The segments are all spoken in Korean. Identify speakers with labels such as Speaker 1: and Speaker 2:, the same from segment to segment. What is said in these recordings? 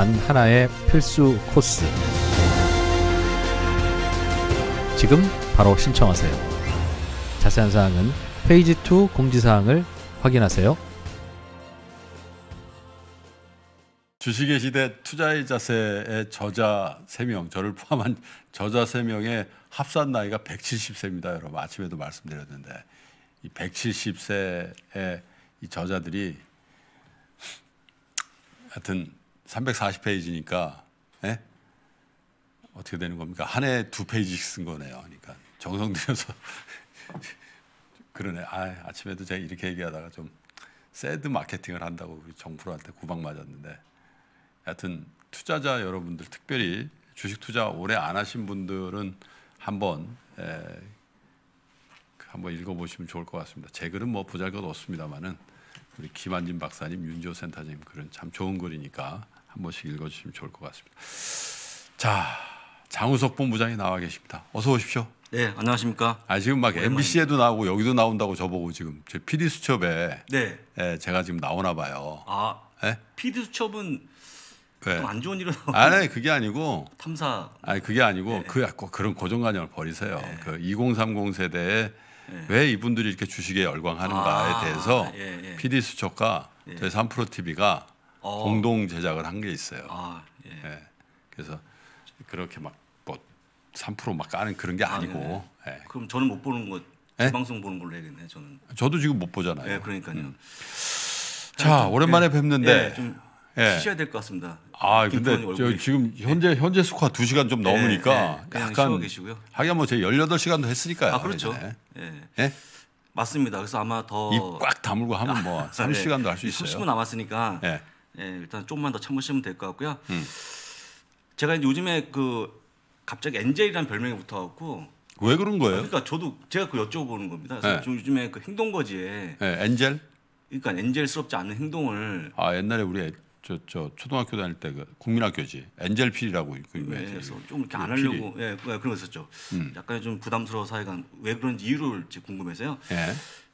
Speaker 1: 단 하나의 필수 코스.
Speaker 2: 지금 바로 신청하세요. 자세한 사항은 페이지 2 공지사항을 확인하세요.
Speaker 1: 주식의 시대 투자의 자세의 저자 3명, 저를 포함한 저자 3명의 합산 나이가 170세입니다. 여러분 아침에도 말씀드렸는데 이 170세의 이 저자들이 하여튼 340페이지니까 에? 예? 어떻게 되는 겁니까? 한 해 두 페이지씩 쓴 거네요. 그러니까 정성 들여서 그러네. 아, 아침에도 제가 이렇게 얘기하다가 좀 새드 마케팅을 한다고 우리 정부한테 구박 맞았는데 하여튼 투자자 여러분들 특별히 주식 투자 오래 안 하신 분들은 한번 에, 예, 그 한번 읽어보시면 좋을 것 같습니다. 제 글은 뭐 보잘것 없습니다만은 우리 김한진 박사님, 윤지호 센터님 글은 참 좋은 글이니까 한 번씩 읽어주시면 좋을 것 같습니다. 자, 장우석 본부장이 나와 계십니다. 어서 오십시오. 네, 안녕하십니까. 아 지금 막 오랜만입니다. MBC에도 나오고 여기도 나온다고 저보고 지금 제 PD 수첩에 네, 예, 제가 지금 나오나 봐요. 아 예?
Speaker 2: 피드 수첩은
Speaker 1: 왜? 예. 좀안 좋은 일은 아니 네, 그게 아니고 탐사 아니 그게 아니고 네. 그 그, 그런 고정관념을 버리세요. 그 2030 세대에 왜 이분들이 이렇게 주식에 열광하는가에 아, 대해서 예, 예. PD 수첩과 저희 삼프로 TV가 어. 공동 제작을 한 게 있어요. 아, 예. 예. 그래서 그렇게 막 뭐 3%막 까는 그런 게 아, 아니고. 아, 예.
Speaker 2: 그럼 저는 못 보는 거 예? 방송 보는 걸로 해야겠네 저는.
Speaker 1: 저도 지금 못 보잖아요. 예, 그러니까요. 음. 자 오랜만에 예. 뵙는데 예, 좀 쉬셔야 될 것 같습니다. 아 근데 저 지금 현재 현재 스코2 시간 좀 넘으니까 약간 쉬고 하긴 뭐제 1 8 시간도 했으니까요. 아 그렇죠. 예.
Speaker 2: 맞습니다. 그래서 아마 더꽉
Speaker 1: 다물고 하면 뭐 30시간도 아, 할수 있어요. 30분
Speaker 2: 남았으니까 예, 일단 조금만 더 참으시면 될 것 같고요. 음. 제가 요즘에 그 갑자기 엔젤이라는 별명이 붙어갖고
Speaker 1: 왜 그런 거예요? 아, 그러니까
Speaker 2: 저도 제가 그 여쭤보는 겁니다. 그래서 네. 요즘에 그 행동거지에
Speaker 1: 네, 엔젤? 그러니까 엔젤스럽지 않은 행동을 아 옛날에 우리 저, 저 초등학교 다닐 때 그 국민학교지 엔젤 필이라고 그 네, 그래서 좀 이렇게 그 안 하려고
Speaker 2: 예 네, 그런 거 있었죠. 음. 약간 좀 부담스러워서 하여간 왜 그런지 이유를 궁금해서요. 예.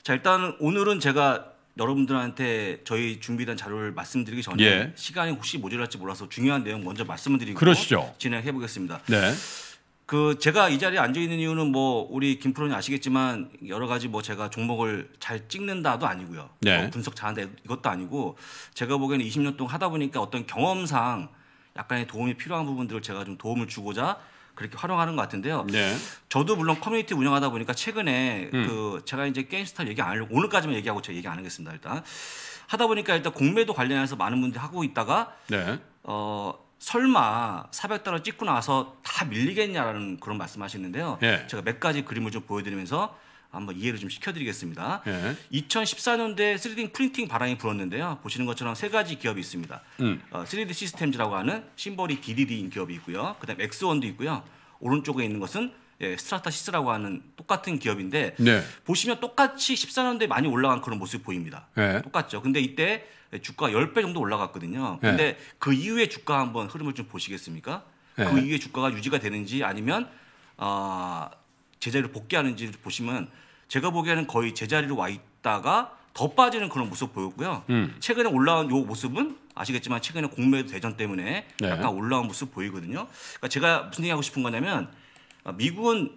Speaker 2: 자 일단 오늘은 제가 여러분들한테 저희 준비된 자료를 말씀드리기 전에 예. 시간이 혹시 모자랄지 몰라서 중요한 내용 먼저 말씀을 드리고 그러시죠. 진행해 보겠습니다. 네. 그 제가 이 자리에 앉아 있는 이유는 뭐 우리 김 프로님 아시겠지만 여러 가지 뭐 제가 종목을 잘 찍는다도 아니고요. 네. 뭐 분석 잘한다 이것도 아니고 제가 보기에는 20년 동안 하다 보니까 어떤 경험상 약간의 도움이 필요한 부분들을 제가 좀 도움을 주고자 그렇게 활용하는 것 같은데요. 네. 저도 물론 커뮤니티 운영하다 보니까 최근에 음. 그 제가 이제 게임스타 얘기 안 하려고 오늘까지만 얘기하고 제가 얘기 안 하겠습니다. 일단 하다 보니까 일단 공매도 관련해서 많은 분들이 하고 있다가 네. 어 설마 400달러 찍고 나서 다 밀리겠냐라는 그런 말씀하셨는데요 네. 예. 제가 몇 가지 그림을 좀 보여드리면서 한번 이해를 좀 시켜드리겠습니다. 예. 2014년도에 3D 프린팅 바람이 불었는데요. 보시는 것처럼 세 가지 기업이 있습니다. 음. 어, 3D 시스템즈라고 하는 심벌이 DDD인 기업이 있고요. 그다음 엑스원도 있고요. 오른쪽에 있는 것은 예, 스트라타시스라고 하는 똑같은 기업인데 네. 보시면 똑같이 14년도에 많이 올라간 그런 모습이 보입니다. 네. 똑같죠. 근데 이때 주가 10배 정도 올라갔거든요. 예. 근데 네. 그 이후에 주가 한번 흐름을 좀 보시겠습니까? 예. 그 이후에 주가가 유지가 되는지 아니면 어, 아, 제자리를 복귀하는지 보시면 제가 보기에는 거의 제자리로 와 있다가 더 빠지는 그런 모습 보였고요. 음. 최근에 올라온 요 모습은 아시겠지만 최근에 공매도 대전 때문에 네. 약간 올라온 모습 보이거든요. 그러니까 제가 무슨 얘기하고 싶은 거냐면 아, 미국은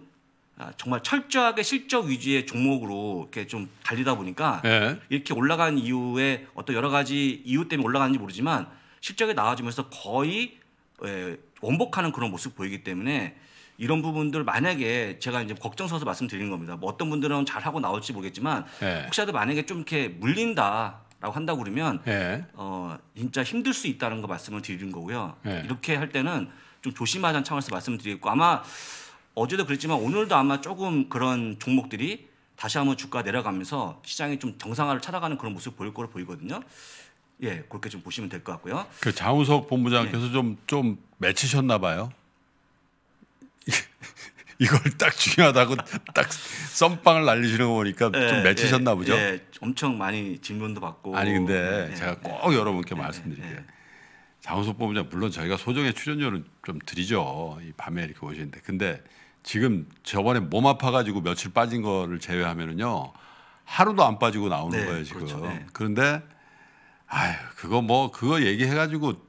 Speaker 2: 아, 정말 철저하게 실적 위주의 종목으로 이렇게 좀 달리다 보니까 네. 이렇게 올라간 이후에 어떤 여러 가지 이유 때문에 올라가는지 모르지만 실적이 나아지면서 거의 예, 원복하는 그런 모습 보이기 때문에 이런 부분들 만약에 제가 이제 걱정서서 말씀드리는 겁니다. 뭐 어떤 분들은 잘 하고 나올지 모르겠지만 네. 혹시라도 만약에 좀 이렇게 물린다. 라고 한다고 그러면 네. 어 진짜 힘들 수 있다는 거 말씀을 드리는 거고요. 네. 이렇게 할 때는 좀 조심하자는 차원에서 말씀드리겠고 을 아마 어제도 그랬지만 오늘도 아마 조금 그런 종목들이 다시 한번 주가 내려가면서 시장이 좀 정상화를 찾아가는
Speaker 1: 그런 모습 을 보일 거로 보이거든요. 예, 그렇게 좀 보시면 될 것 같고요. 그 장우석 본부장께서 좀좀 네. 예. 맺히셨나 봐요. 이걸 딱 중요하다고 딱 썸빵을 날리시는 거 보니까 네, 좀 예, 맺히셨나 예, 보죠. 네,
Speaker 2: 엄청 많이
Speaker 1: 질문도 받고. 아니 근데 네, 제가 꼭 여러분께 말씀드릴게요. 장호석 본부장 물론 저희가 소정의 출연료는 좀 드리죠. 이 밤에 이렇게 오시는데 근데 지금 저번에 몸 아파가지고 며칠 빠진 거를 제외하면은요 하루도 안 빠지고 나오는 네, 거예요 그렇죠. 지금. 그렇죠, 그런데 아유 그거 뭐 그거 얘기해가지고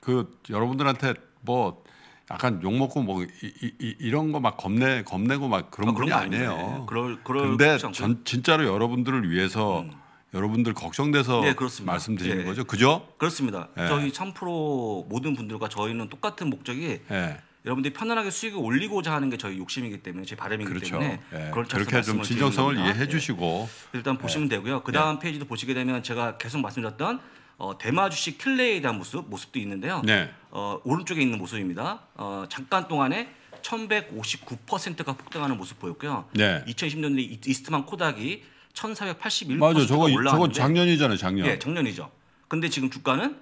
Speaker 1: 그 여러분들한테 뭐 약간 욕 먹고 뭐 이, 이, 이런 거 막 겁내 겁내고 막 그런 아, 그런 아니에요. 그럴 그럴 데 진짜로 여러분들을 위해서 음. 여러분들 걱정돼서 네, 말씀드리는 네. 거죠. 그죠?
Speaker 2: 그렇습니다. 네. 저희 참프로 모든 분들과 저희는 똑같은 목적이 예. 여러분들이 편안하게 수익을 올리고자 하는 게 저희 욕심이기 때문에 제 바람이기 그렇죠. 때문에 그런 그렇게 좀 진정성을 이해해 주시고 일단 보시면 되고요. 그 다음 페이지도 보시게 되면 제가 계속 말씀드렸던 어, 대마 주식 킬레에 대한 모습 모습도 있는데요. 네. 어, 오른쪽에 있는 모습입니다. 어, 잠깐 동안에 1159%가 폭등하는 모습 보였고요. 네. 2020년에 이스트만 코닥이 1481%가 맞아, 저 올라왔는데 저거 작년이잖아요, 작년. 예, 작년이죠. 근데 지금 주가는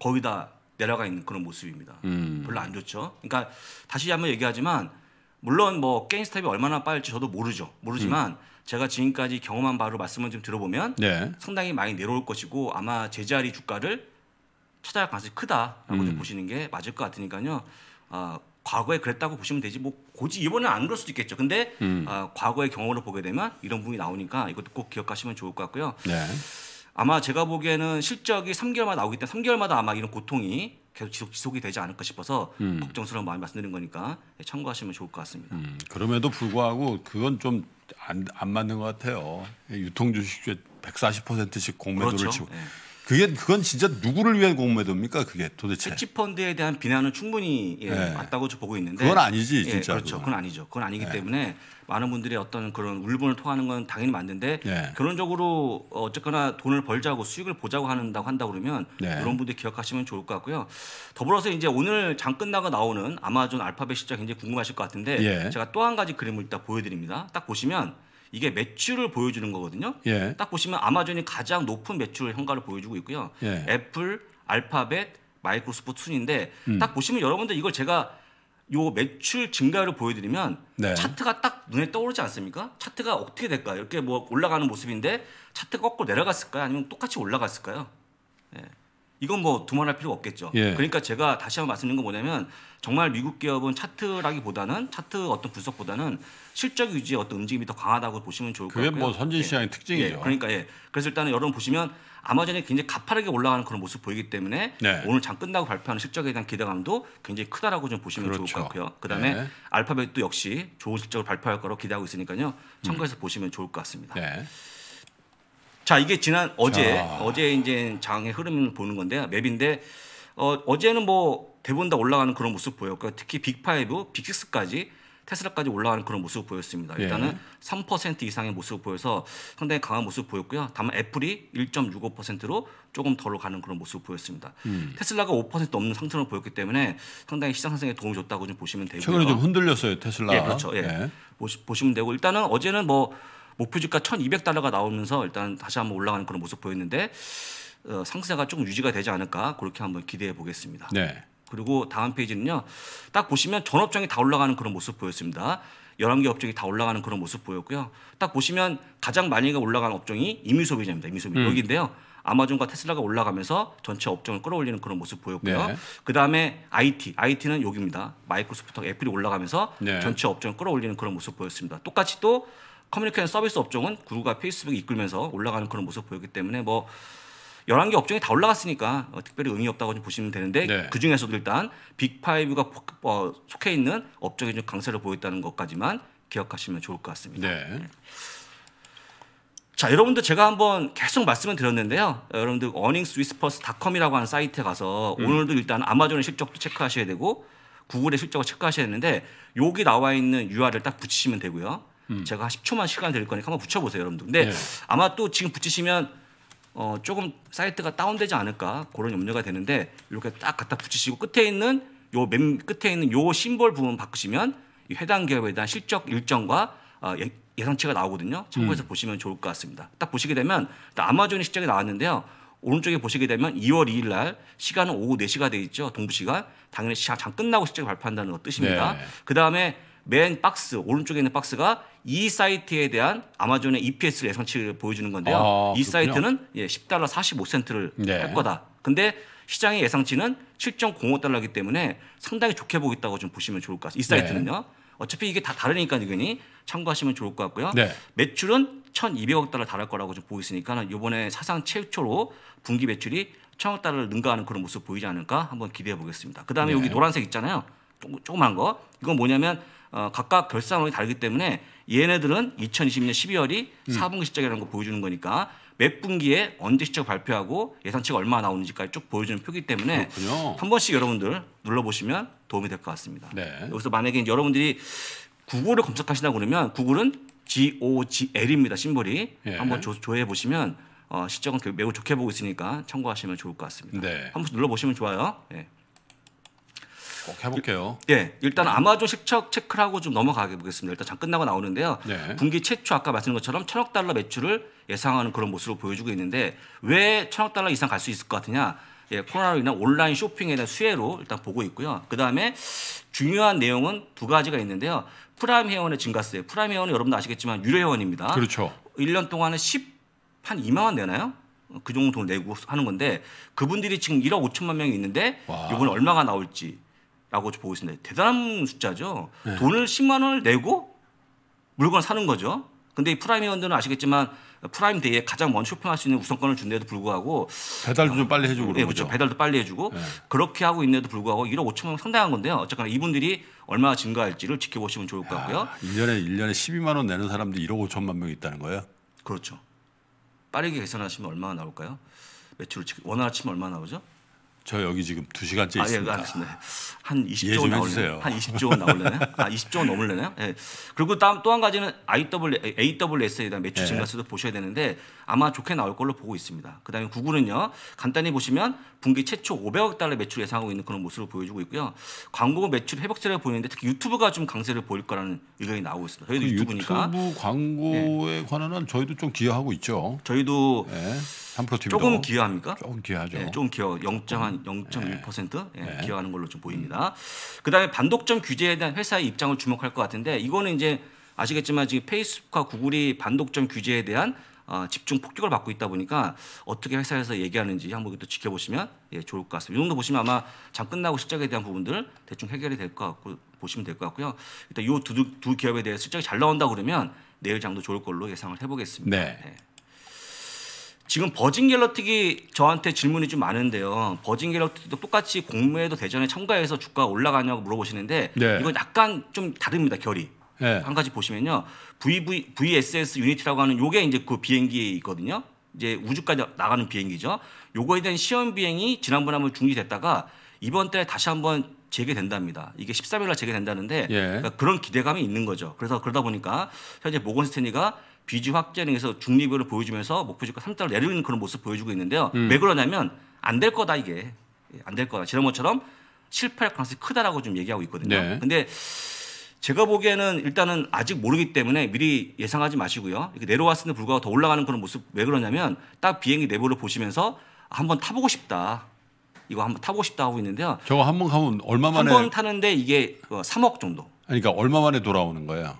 Speaker 2: 거의 다 내려가 있는 그런 모습입니다. 음. 별로 안 좋죠. 그러니까 다시 한번 얘기하지만 물론 뭐 게임 스탑이 얼마나 빠질지 저도 모르죠. 모르지만 음. 제가 지금까지 경험한 바로 말씀을 좀 들어보면 네. 상당히 많이 내려올 것이고 아마 제자리 주가를 찾아갈 가능성이 크다라고 음. 보시는 게 맞을 것 같으니까요. 아, 과거에 그랬다고 보시면 되지 뭐 굳이 이번에는 안 그럴 수도 있겠죠. 근데 음. 아, 과거의 경험을 보게 되면 이런 부분이 나오니까 이것도 꼭 기억하시면 좋을 것 같고요. 네. 아마 제가 보기에는 실적이 3개월마다 나오기 때문에 3개월마다 아마 이런 고통이 계속 지속, 지속이 되지 않을까 싶어서 음. 걱정스러운 마음이 말씀드린 거니까 참고하시면 좋을 것 같습니다.
Speaker 1: 음, 그럼에도 불구하고 그건 좀 안 안 맞는 것 같아요. 유통 주식에 140%씩 공매도를 그렇죠. 치고. 네. 그게 그건 진짜 누구를 위한 공매도입니까? 그게 도대체 헤지펀드에
Speaker 2: 대한 비난은 충분히 예, 네. 맞다고 저 보고 있는데 그건 아니지 진짜 예, 그렇죠. 그건. 그건. 아니죠. 그건 아니기 네. 때문에 많은 분들이 어떤 그런 울분을 토하는 건 당연히 맞는데 네. 결론적으로 어쨌거나 돈을 벌자고 수익을 보자고 한다고 한다 그러면 네. 그런 분들 기억하시면 좋을 것 같고요. 더불어서 이제 오늘 장 끝나고 나오는 아마존 알파벳 시장 굉장히 궁금하실 것 같은데 예. 제가 또 한 가지 그림을 딱 보여드립니다. 딱 보시면 이게 매출을 보여주는 거거든요. 예. 딱 보시면 아마존이 가장 높은 매출 현가를 보여주고 있고요. 예. 애플, 알파벳, 마이크로소프트 순인데 음. 딱 보시면 여러분들 이걸 제가 요 매출 증가를 보여드리면 네. 차트가 딱 눈에 떠오르지 않습니까? 차트가 어떻게 될까요? 이렇게 뭐 올라가는 모습인데 차트 거꾸로 내려갔을까요? 아니면 똑같이 올라갔을까요? 예. 이건 뭐 두말할 필요 없겠죠. 예. 그러니까 제가 다시 한번 말씀드린 건 뭐냐면 정말 미국 기업은 차트라기보다는 차트 어떤 분석보다는 실적 유지의 어떤 움직임이 더 강하다고 보시면 좋을 것 같고요. 그게 뭐 선진 예. 시장의 예. 특징이죠. 예. 그러니까 예. 그래서 일단은 여러분 보시면 아마존이 굉장히 가파르게 올라가는 그런 모습 보이기 때문에 네. 오늘 장 끝나고 발표하는 실적에 대한 기대감도 굉장히 크다라고 좀 보시면 그렇죠. 좋을 것 같고요. 그다음에 네. 알파벳도 역시 좋은 실적을 발표할 거로 기대하고 있으니까요. 참고해서 음. 보시면 좋을 것 같습니다. 네. 자 이게 지난 어제 자. 어제 이제 장의 흐름을 보는 건데 요 맵인데 어, 어제는 뭐 대부분 다 올라가는 그런 모습 보였고 그러니까 특히 빅5, 빅6까지 테슬라까지 올라가는 그런 모습을 보였습니다. 예. 일단은 예. 3% 이상의 모습을 보여서 상당히 강한 모습 을 보였고요. 다만 애플이 1.65%로 조금 덜어 가는 그런 모습을 보였습니다. 음. 테슬라가 5% 넘는 상승을 보였기 때문에 상당히 시장 상승에 도움이 줬다고 좀 보시면 되고요. 최근에 좀
Speaker 1: 흔들렸어요 테슬라. 예, 그렇죠. 예. 예.
Speaker 2: 보시, 보시면 되고 일단은 어제는 뭐 목표주가 뭐 1,200달러가 나오면서 일단 다시 한번 올라가는 그런 모습 보였는데 어, 상승세가 조금 유지가 되지 않을까 그렇게 한번 기대해 보겠습니다. 네. 그리고 다음 페이지는요. 딱 보시면 전업종이 다 올라가는 그런 모습 보였습니다. 1 1개 업종이 다 올라가는 그런 모습 보였고요. 딱 보시면 가장 많이 올라간 업종이 임유소비자입니다임유소비자 음. 여기인데요. 아마존과 테슬라가 올라가면서 전체 업종을 끌어올리는 그런 모습 보였고요. 네. 그다음에 IT, IT는 여기입니다. 마이크로소프트 애플이 올라가면서 네. 전체 업종을 끌어올리는 그런 모습 보였습니다. 똑같이 또 커뮤니케이션 서비스 업종은 구글과 페이스북이 이끌면서 올라가는 그런 모습 보였기 때문에 뭐 열한 개 업종이 다 올라갔으니까 어, 특별히 의미 없다고 좀 보시면 되는데 네. 그 중에서도 일단 빅파이브가 어, 속해 있는 업종이 좀 강세를 보였다는 것까지만 기억하시면 좋을 것 같습니다. 네. 네. 자, 여러분들 제가 한번 계속 말씀을 드렸는데요. 어, 여러분들 e a r n i n g s w i s p e r s c o m 이라고 하는 사이트에 가서 음. 오늘도 일단 아마존의 실적도 체크하셔야 되고 구글의 실적을 체크하셔야 되는데 여기 나와 있는 URL을 딱 붙이시면 되고요. 음. 제가 10초만 시간 드릴 거니까 한번 붙여보세요, 여러분들. 근데 네. 아마 또 지금 붙이시면 어, 조금 사이트가 다운되지 않을까 그런 염려가 되는데 이렇게 딱 갖다 붙이시고 끝에 있는 요 맨 끝에 있는 요 심볼 부분 바꾸시면 해당 기업에 대한 실적 일정과 어, 예, 상치가 나오거든요. 참고해서 음. 보시면 좋을 것 같습니다. 딱 보시게 되면 아마존의 실적이 나왔는데요. 오른쪽에 보시게 되면 2월 2일 날 시간은 오후 4시가 돼 있죠. 동부 시간. 당연히 시장 끝나고 실적을 발표한다는 뜻입니다. 네. 그다음에 맨 박스 오른쪽에 있는 박스가 이 사이트에 대한 아마존의 EPS 예상치를 보여주는 건데요. 아, 이 사이트는 예, 10달러 45센트를 네. 할 거다. 근데 시장의 예상치는 7.05달러이기 때문에 상당히 좋게 보겠다고 좀 보시면 좋을 것 같습니다. 이 네. 사이트는요. 네. 어차피 이게 다 다르니까 이거니 참고하시면 좋을 것 같고요. 네. 매출은 1,200억 달러 달할 거라고 좀 보고 있으니까 이번에 사상 최초로 분기 매출이 1,000억 달러를 능가하는 그런 모습 보이지 않을까 한번 기대해 보겠습니다. 그다음에 네. 여기 노란색 있잖아요. 조그만 거. 이건 뭐냐면 어, 각각 결산원이 다르기 때문에 얘네들은 2020년 12월이 음. 4분기 시적이라는거 보여주는 거니까 몇 분기에 언제 시적 발표하고 예산치가 얼마 나오는지까지 쭉 보여주는 표기 때문에 그렇군요. 한 번씩 여러분들 눌러보시면 도움이 될 것 같습니다. 네. 여기서 만약에 여러분들이 구글을 검색하시다 그러면 구글은 GOGL입니다. 심벌이 예. 한번 조, 조회해 보시면 어, 시적은 그 매우 좋게 보고 있으니까 참고하시면 좋을 것 같습니다. 네. 한번 눌러보시면 좋아요. 예. 꼭 해볼게요. 예, 일단 아마존 실적 체크 하고 좀 넘어가게 보겠습니다. 일단 장 끝나고 나오는데요. 네. 분기 최초 아까 말씀드린 것처럼 천억 달러 매출을 예상하는 그런 모습을 보여주고 있는데 왜 천억 달러 이상 갈 수 있을 것 같으냐? 예, 코로나로 인한 온라인 쇼핑에 대한 수혜로 일단 보고 있고요. 그 다음에 중요한 내용은 두 가지가 있는데요. 프라임 회원의 증가세. 프라임 회원은 여러분도 아시겠지만 유료 회원입니다. 그렇죠. 1년 동안에 10, 한 2만 원 내나요? 그 정도 돈을 내고 하는 건데 그분들이 지금 1억 5천만 명이 있는데 와. 이번에 얼마가 나올지 라고 보고 있습니다. 대단한 숫자죠. 네. 돈을 10만 원을 내고 물건을 사는 거죠. 근데 이 프라임 회원들은 아시겠지만 프라임 데이에 가장 먼저 쇼핑할 수 있는 우선권을 준데도 불구하고 배달도 어, 좀 빨리 해주고 네, 그렇죠. 배달도 빨리 해주고 네. 그렇게 하고 있는데도 불구하고 1억 5천만 원 상당한 건데요. 어쨌거나 이분들이 얼마나 증가할지를 지켜보시면 좋을 것 같고요. 야,
Speaker 1: 1년에 1년에 12만 원 내는 사람들이 1억 5천만 명이 있다는 거예요? 그렇죠.
Speaker 2: 빠르게 계산하시면 얼마나 나올까요? 매출을 원화로 치면 얼마나 나오죠? 저
Speaker 1: 여기 지금 두 시간째 아, 예, 있습니다. 예, 알겠습니다.
Speaker 2: 한 20조 나올래요. 한 20조 나올래요? 아, 20조 넘을래요? 예. 그리고 다음 또한 가지는 IW, AWS에 대한 매출 예. 증가세도 예. 보셔야 되는데 아마 좋게 나올 걸로 보고 있습니다. 그다음에 구글은요. 간단히 보시면 분기 최초 500억 달러 매출 예상하고 있는 그런 모습을 보여주고 있고요. 광고 매출 회복세를 보이는데 특히 유튜브가 좀 강세를 보일 거라는 의견이 나오고 있습니다. 저희도 그 유튜브니까 유튜브
Speaker 1: 광고에 예. 관한은 저희도 좀 기여하고 있죠. 저희도 예. 3%TV 조금
Speaker 2: 기여합니까? 조금 기여하죠. 네, 조금 기여 0.1% 음. 예. 예, 기여하는 걸로 좀 보입니다. 음. 그다음에 반독점 규제에 대한 회사의 입장을 주목할 것 같은데 이거는 이제 아시겠지만 지금 페이스북과 구글이 반독점 규제에 대한 어, 집중 폭격을 받고 있다 보니까 어떻게 회사에서 얘기하는지 한번 또 지켜보시면 예, 좋을 것 같습니다. 이 정도 보시면 아마 장 끝나고 실적에 대한 부분들 대충 해결이 될 것 같고 보시면 될 것 같고요. 일단 이두두 기업에 대해서 실적이 잘 나온다 그러면 내일 장도 좋을 걸로 예상을 해보겠습니다. 네. 예. 지금 버진 갤러틱이 저한테 질문이 좀 많은데요. 버진 갤러틱도 똑같이 공매도 대전에 참가해서 주가 올라가냐고 물어보시는데 네. 이건 약간 좀 다릅니다 결이. 네. 한 가지 보시면요. VV, VSS 유니티라고 하는 요게 이제 그 비행기거든요. 이제 우주까지 나가는 비행기죠. 요거에 대한 시험 비행이 지난번에 한번 중지됐다가 이번 달에 다시 한번 재개된답니다. 이게 13일 날 재개된다는데 예. 그러니까 그런 기대감이 있는 거죠. 그래서 그러다 보니까 현재 모건 스탠리가 비지 확대능에서 중립을 보여주면서 목표지가 3달러 내리는 그런 모습 보여주고 있는데요. 음. 왜 그러냐면 안 될 거다 이게 예, 안될 거다. 지난번처럼 실패할 가능성이 크다라고 좀 얘기하고 있거든요. 네. 근데 제가 보기에는 일단은 아직 모르기 때문에 미리 예상하지 마시고요. 이렇게 내려왔음에도 불구하고 더 올라가는 그런 모습 왜 그러냐면 딱 비행기 내부를 보시면서 한번 타보고 싶다. 이거 한번 타보고 싶다 하고 있는데요.
Speaker 1: 저거 한번 가면 얼마 만에 한번 타는데 이게 3억 어, 정도. 그러니까 얼마 만에 돌아오는 거예요?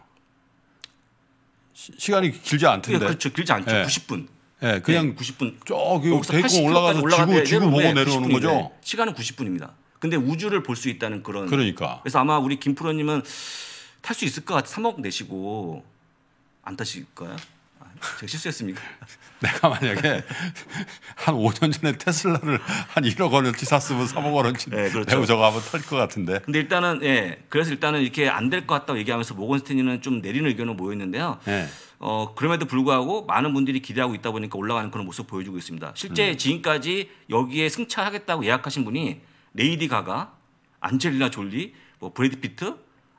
Speaker 1: 시, 시 간이 길지 않던데. 예, 그렇죠. 길지 않죠. 예. 90분. 예, 그냥 90분. 저기 대공 올라가서 지구 지구 보고 내려오는 거죠. 시간은
Speaker 2: 90분입니다. 근데 우주를 볼 수 있다는 그런 그러니까. 그래서 아마 우리 김프로님은 탈 수 있을 것 같아. 3억 내시고 안 타실까요? 제가 실수했습니까?
Speaker 1: 내가 만약에 한 5년 전에 테슬라를 한 1억 원어치 샀으면 3억 원을치 네, 그렇죠. 매우 저거 하면 털것 같은데.
Speaker 2: 근데 일단은 예, 그래서 일단은 이렇게 안 될 것 같다고 얘기하면서 모건스탠이는좀 내리는 의견을로 모였는데요. 네. 어, 그럼에도 불구하고 많은 분들이 기대하고 있다 보니까 올라가는 그런 모습 보여주고 있습니다. 실제 음. 지금까지 여기에 승차하겠다고 예약하신 분이 레이디 가가, 안젤리나 졸리, 뭐 브래드 피트,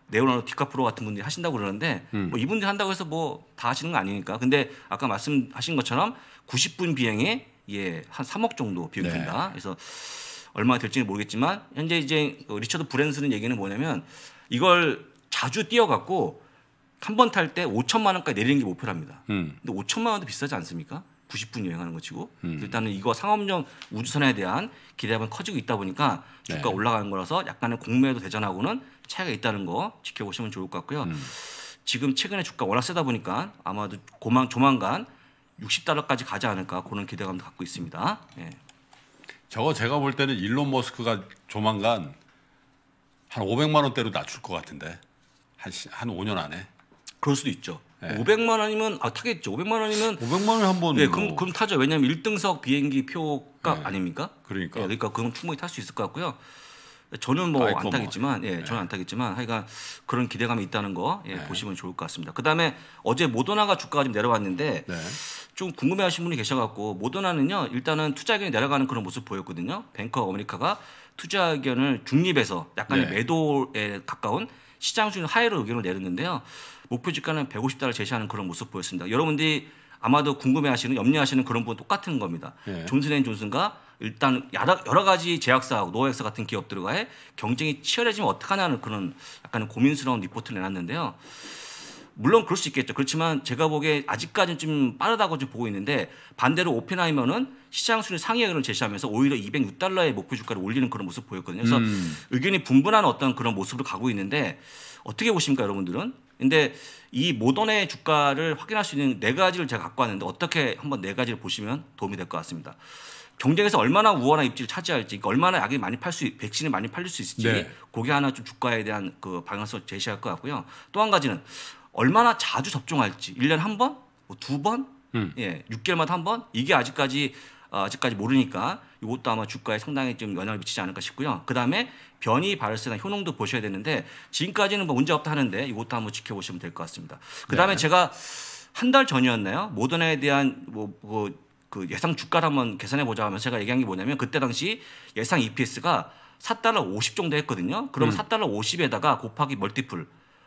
Speaker 2: 네오나노 디카프로 같은 분들이 하신다고 그러는데 음. 뭐 이분들이 한다고 해서 뭐 다 하시는 거 아니니까. 근데 아까 말씀하신 것처럼 90분 비행에 예, 한 3억 정도 비용이 네. 든다. 그래서 얼마 될지는 모르겠지만 현재 이제 그 리처드 브랜스는 얘기는 뭐냐면 이걸 자주 뛰어갖고 한 번 탈 때 5천만 원까지 내리는 게 목표랍니다. 음. 근데 5천만 원도 비싸지 않습니까? 90분 여행하는 것이고 음. 일단은 이거 상업용 우주선에 대한 기대감이 커지고 있다 보니까 주가 네. 올라가는 거라서 약간의 공매도 대전하고는 차이가 있다는 거 지켜보시면 좋을 것 같고요. 음. 지금 최근에 주가 워낙 세다 보니까 아마도 고만, 조만간 60달러까지 가지 않을까 그런 기대감도 갖고 있습니다. 예.
Speaker 1: 저거 제가 볼 때는 일론 머스크가 조만간 한 500만 원대로 낮출 것 같은데 한, 한 5년 안에 그럴 수도 있죠. 네. 예. 500만 원이면 아 타겠죠. 500만 원이면 500만 원 한번 네, 예, 뭐. 그럼 그럼 타죠. 왜냐하면 1등석
Speaker 2: 비행기 표가 네. 아닙니까? 그러니까 네, 그러니까 그럼 충분히 탈 수 있을 것 같고요. 저는 뭐안 뭐. 타겠지만, 예, 저는 안 타겠지만, 하여간 그런 기대감이 있다는 거 예, 보시면 좋을 것 같습니다. 그 다음에 어제 모더나가 주가가 좀 내려왔는데 네. 좀 궁금해하신 분이 계셔갖고 모더나는요 일단은 투자 의견이 내려가는 그런 모습 보였거든요. 뱅커 어메리카가 투자 의견을 중립에서 약간의 네. 매도에 가까운 시장 중인 하이로 의견을 내렸는데요. 목표 주가는 150달러 제시하는 그런 모습 보였습니다. 여러분들이 아마도 궁금해하시는 염려하시는 그런 부분 똑같은 겁니다. 예. 존슨앤존슨과 일단 여러 가지 제약사하고 노약사 같은 기업들과의 경쟁이 치열해지면 어떡하냐는 그런 약간 고민스러운 리포트를 내놨는데요. 물론 그럴 수 있겠죠. 그렇지만 제가 보기에 아직까지는 좀 빠르다고 좀 보고 있는데 반대로 오펜하이머는 시장 수준 상위 의견을 제시하면서 오히려 206달러의 목표 주가를 올리는 그런 모습 보였거든요. 그래서 음. 의견이 분분한 어떤 그런 모습으로 가고 있는데 어떻게 보십니까, 여러분들은? 근데 이 모던의 주가를 확인할 수 있는 네 가지를 제가 갖고 왔는데 어떻게 한번 네 가지를 보시면 도움이 될 것 같습니다. 경쟁에서 얼마나 우월한 입지를 차지할지, 얼마나 약이 많이 팔 수, 백신이 많이 팔릴 수 있을지, 네. 그게 하나 좀 주가에 대한 그 방향성을 제시할 것 같고요. 또 한 가지는 얼마나 자주 접종할지 1년 한 번, 뭐두 번, 음. 예, 6개월마다 한번 이게 아직까지 어, 아직까지 모르니까 이것도 아마 주가에 상당히 좀 영향을 미치지 않을까 싶고요. 그다음에 변이 바발생나 효능도 보셔야 되는데 지금까지는 뭐 문제 없다 하는데 이것도 한번 지켜보시면 될 것 같습니다. 그다음에 네. 제가 한 달 전이었나요? 모더나에 대한 뭐, 뭐, 그 예상 주가를 한번 계산해 보자 하면서 제가 얘기한 게 뭐냐면 그때 당시 예상 EPS가 4달러 50 정도 했거든요. 그럼 음. 4달러 50에다가 곱하기 멀티플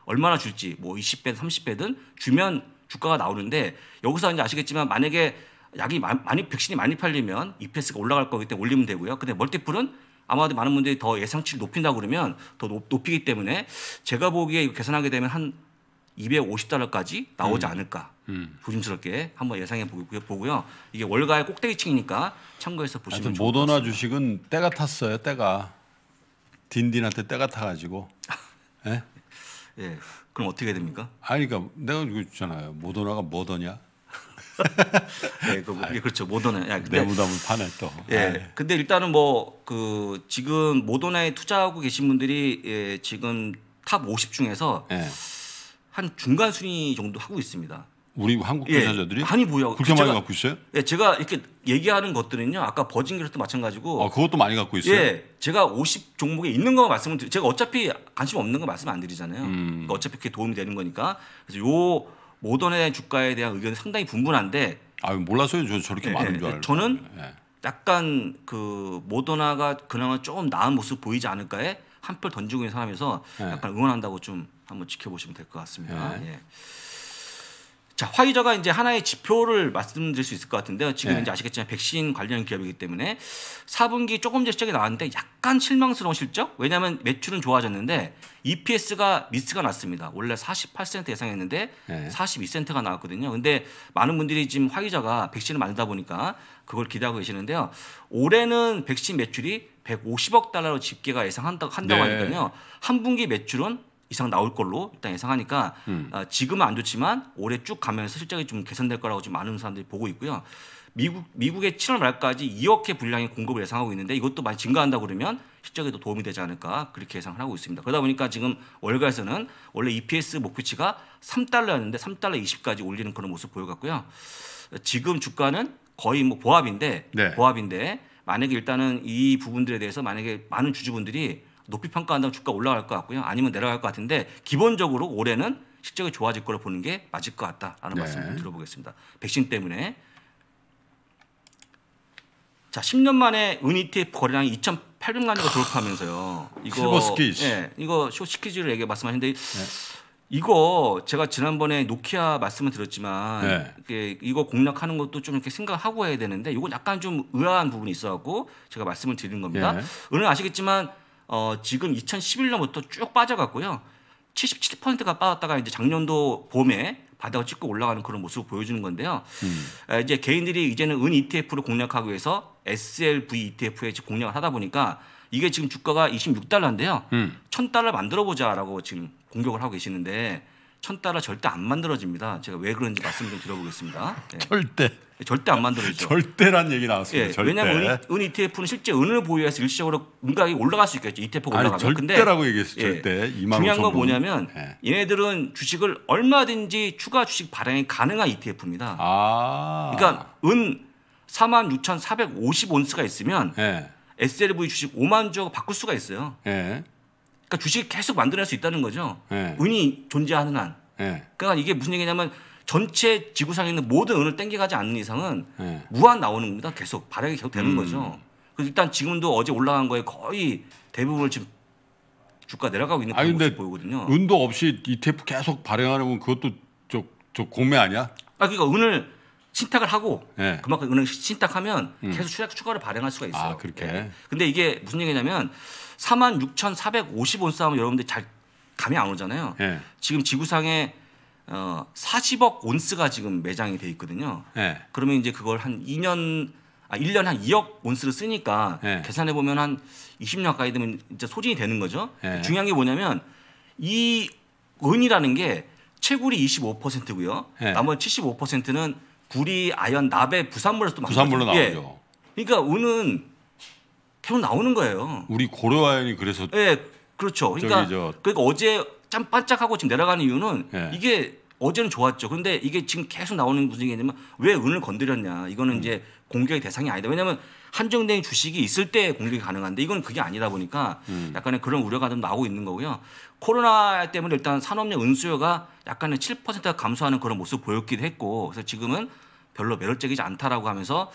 Speaker 2: 얼마나 줄지 뭐 20배, 30배든 주면 주가가 나오는데 여기서 이제 아시겠지만 만약에 약이 많이 백신이 많이 팔리면 EPS가 올라갈 거기 때문에 올리면 되고요. 근데 멀티플은 아마도 많은 분들이 더 예상치를 높인다 그러면 더 높, 이기 때문에 제가 보기에 계산하게 되면 한 250달러까지 나오지 음. 않을까 음. 조심스럽게 한번 예상해 보고요. 이게 월가의 꼭대기층이니까 참고해서 보시면 좋을 모더나
Speaker 1: 것 주식은 때가 탔어요. 때가 딘딘한테 때가 타가지고 네? 예. 그럼 어떻게 됩니까? 아니 그러니까 내가 이거 있잖아요. 모더나가 뭐더냐? 예, 그, 예, 그렇죠. 모더나. 야, 예, 근데, 내부담을 파네 또. 예. 아
Speaker 2: 근데 일단은 뭐 그 지금 모더나에 투자하고 계신 분들이 예, 지금 탑 50 중에서 예. 한 중간 순위 정도 하고 있습니다. 우리 한국 종사자들이 예, 한이 보유하고 그렇게 제 많이 갖고 있어요? 예, 제가 이렇게 얘기하는 것들은요. 아까 버진 기록도 마찬가지고. 아, 그것도 많이 갖고 있어요. 예, 제가 50 종목에 있는 거 말씀을 드리, 제가 어차피 관심 없는 거 말씀 안 드리잖아요. 음. 그러니까 어차피 그게 도움이 되는 거니까. 그래서 요 모던의 주가에 대한 의견이 상당히 분분한데. 아, 몰라서요. 저 저렇게 예, 많은 예, 줄 알고. 저는 예. 약간 그 모더나가 그나마 조금 나은 모습 보이지 않을까에 한표 던지고 있는 사람에서 예. 약간 응원한다고 좀 한번 지켜보시면 될 것 같습니다. 예. 자, 화이자가 이제 하나의 지표를 말씀드릴 수 있을 것 같은데요. 지금 네. 이제 아시겠지만 백신 관련 기업이기 때문에 4분기 조금 제 실적이 나왔는데 약간 실망스러운 실적? 왜냐하면 매출은 좋아졌는데 EPS가 미스가 났습니다. 원래 48센트 예상했는데 네. 42센트가 나왔거든요. 근데 많은 분들이 지금 화이자가 백신을 만들다 보니까 그걸 기대하고 계시는데요. 올해는 백신 매출이 150억 달러로 집계가 예상한다고 네. 한다고 네. 하니까요. 한 분기 매출은 이상 나올 걸로 일단 예상하니까 음. 어, 지금은 안 좋지만 올해 쭉 가면서 실적이 좀 개선될 거라고 지금 많은 사람들이 보고 있고요. 미국 미국의 7월 말까지 2억 회 분량의 공급을 예상하고 있는데 이것도 많이 증가한다 그러면 실적에 도 도움이 되지 않을까 그렇게 예상을 하고 있습니다. 그러다 보니까 지금 월가에서는 원래 EPS 목표치가 3달러였는데 3달러 20까지 올리는 그런 모습 보여갔고요. 지금 주가는 거의 뭐 보합인데 네. 보합인데 만약에 일단은 이 부분들에 대해서 만약에 많은 주주분들이 높이 평가한다면 주가 올라갈 것 같고요. 아니면 내려갈 것 같은데 기본적으로 올해는 실적이 좋아질 거로 보는 게 맞을 것 같다라는 네. 말씀을 들어보겠습니다. 백신 때문에 자 10년 만에 은이티 거래량이 2,800만이가 돌파하면서요. 이거 실 스키즈. 예, 이거 쇼 스키즈를 얘기 말씀하셨는데 네. 이거 제가 지난번에 노키아 말씀을 드렸지만 네. 이게 이거 공략하는 것도 좀 이렇게 생각하고 해야 되는데 이건 약간 좀 의아한 부분이 있어갖고 제가 말씀을 드리는 겁니다. 네. 오늘 아시겠지만 어, 지금 2011년부터 쭉 빠져갔고요. 77%가 빠졌다가 이제 작년도 봄에 바닥을 찍고 올라가는 그런 모습을 보여주는 건데요. 음. 이제 개인들이 이제는 은 e t f 를 공략하기 위해서 SLV ETF에 공략을 하다 보니까 이게 지금 주가가 26달러인데요. 음. 1000달러 만들어 보자라고 지금 공격을 하고 계시는데 천 따라 절대 안 만들어집니다. 제가 왜 그런지 말씀 좀 드려보겠습니다. 네. 절대. 절대 안 만들어지죠. 절대란 얘기 나왔습니다. 예, 절대. 왜냐하면 은, 은 ETF는 실제 은을 보유해서 일시적으로 은가이 올라갈 수 있겠죠. ETF 올라가면. 아니, 절대라고 근데, 얘기했어. 예, 절대. 예, 중요한 건 뭐냐면 예. 얘네들은 주식을 얼마든지 추가 주식 발행이 가능한 ETF입니다. 아. 그러니까 은4 6 4 5 0원스가 있으면 예. SLV 주식 5만 주하고 바꿀 수가 있어요. 예. 그러니까 주식을 계속 만들어낼 수 있다는 거죠. 네. 은이 존재하는 한. 네. 그러니까 이게 무슨 얘기냐면 전체 지구상에 있는 모든 은을 땡겨가지 않는 이상은 네. 무한 나오는 겁니다. 계속 발행이 계속 되는 음. 거죠. 그래서 일단 지금도 어제 올라간 거에 거의 대부분을 지금 주가 내려가고 있는 그런 모습 보이거든요.
Speaker 1: 은도 없이 ETF 계속 발행하려면 그것도 저, 저 공매 아니야?
Speaker 2: 아 그러니까 은을 신탁을 하고 네. 그만큼 은행 신탁하면 음. 계속 추약 추가를 발행할 수가 있어요. 아, 그렇게. 네. 근데 이게 무슨 얘기냐면 46,450원 싸움 여러분들 잘 감이 안 오잖아요. 네. 지금 지구상에 어 40억 온스가 지금 매장이 돼 있거든요. 그러면 이제 그걸 한 2년 아 1년 한 2억 온스를 쓰니까 계산해 보면 한 20년 가까이 되면 이제 소진이 되는 거죠. 중요한 게 뭐냐면 이 은이라는 게 채굴이 25%고요. 나머지 75%는 구리, 아연, 나베, 부산물에서도 부산물로 예. 나오죠. 예. 그러니까 우는 계속 나오는 거예요.
Speaker 1: 우리 고려아연이 그래서
Speaker 2: 예, 그렇죠. 그러니까 그러니까 어제 짬 반짝하고 지금 내려가는 이유는 예. 이게 어제는 좋았죠. 근데 이게 지금 계속 나오는 분위기냐면 왜 은을 건드렸냐. 이거는 음. 이제 공격의 대상이 아니다. 왜냐하면 한정된 주식이 있을 때 공격이 가능한데 이건 그게 아니다 보니까 음. 약간의 그런 우려가 좀 나오고 있는 거고요. 코로나 때문에 일단 산업용 은수요가 약간의 7% 감소하는 그런 모습 보였기도 했고 그래서 지금은 별로 매력적이지 않다라고 하면서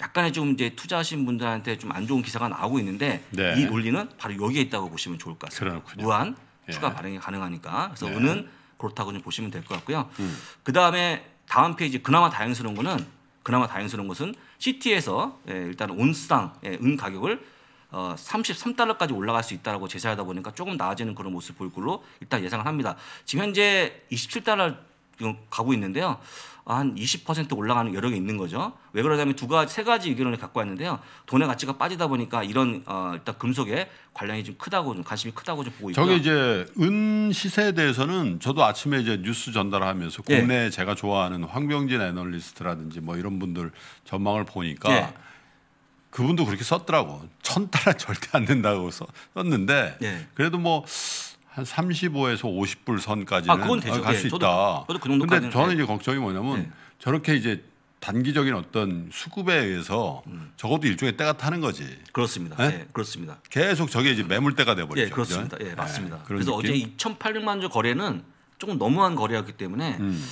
Speaker 2: 약간의 좀 이제 투자하신 분들한테 좀 안 좋은 기사가 나오고 있는데 네. 이 논리는 바로 여기에 있다고 보시면 좋을 것 같습니다. 그렇군요. 무한 예. 추가 발행이 가능하니까 그래서 예. 은은 그렇다고 좀 보시면 될 것 같고요. 음. 그 다음에 다음 페이지 그나마 다행스러운 거는 그나마 다행스러운 것은 시티에서 예, 일단 온스당 예, 은 가격을 33달러까지 어, 올라갈 수 있다라고 제시하다 보니까 조금 나아지는 그런 모습 보일 걸로 일단 예상을 합니다. 지금 현재 27달러 가고 있는데요. 한 20% 올라가는 여러개 있는 거죠. 왜 그러냐면 두 가지, 세 가지 의견을 갖고 왔는데요. 돈의 가치가 빠지다 보니까 이런 어, 일단 금속에 관련이 좀 크다고 좀 관심이 크다고 좀 보고 있고요. 저게
Speaker 1: 이제 은 시세에 대해서는 저도 아침에 이제 뉴스 전달하면서 국내 네. 제가 좋아하는 황병진 애널리스트라든지 뭐 이런 분들 전망을 보니까 네. 그분도 그렇게 썼더라고. 천 달러 절대 안 된다고 썼는데 네. 그래도 뭐한 35에서 50불 선까지는 아, 갈수 예, 있다. 저도, 저도 그 정도까지는. 근데 저는 이제 예. 걱정이 뭐냐면 네. 저렇게 이제 단기적인 어떤 수급에 의해서 음. 적어도 일종의 때가 타는 거지. 그렇습니다. 네? 네 그렇습니다. 계속 저게 이제 매물대가 돼 버리죠. 예, 그렇습니다. 예, 맞습니다. 그래서 느낌? 어제
Speaker 2: 2,800만 주 거래는 조금 너무한 거래였기 때문에 음.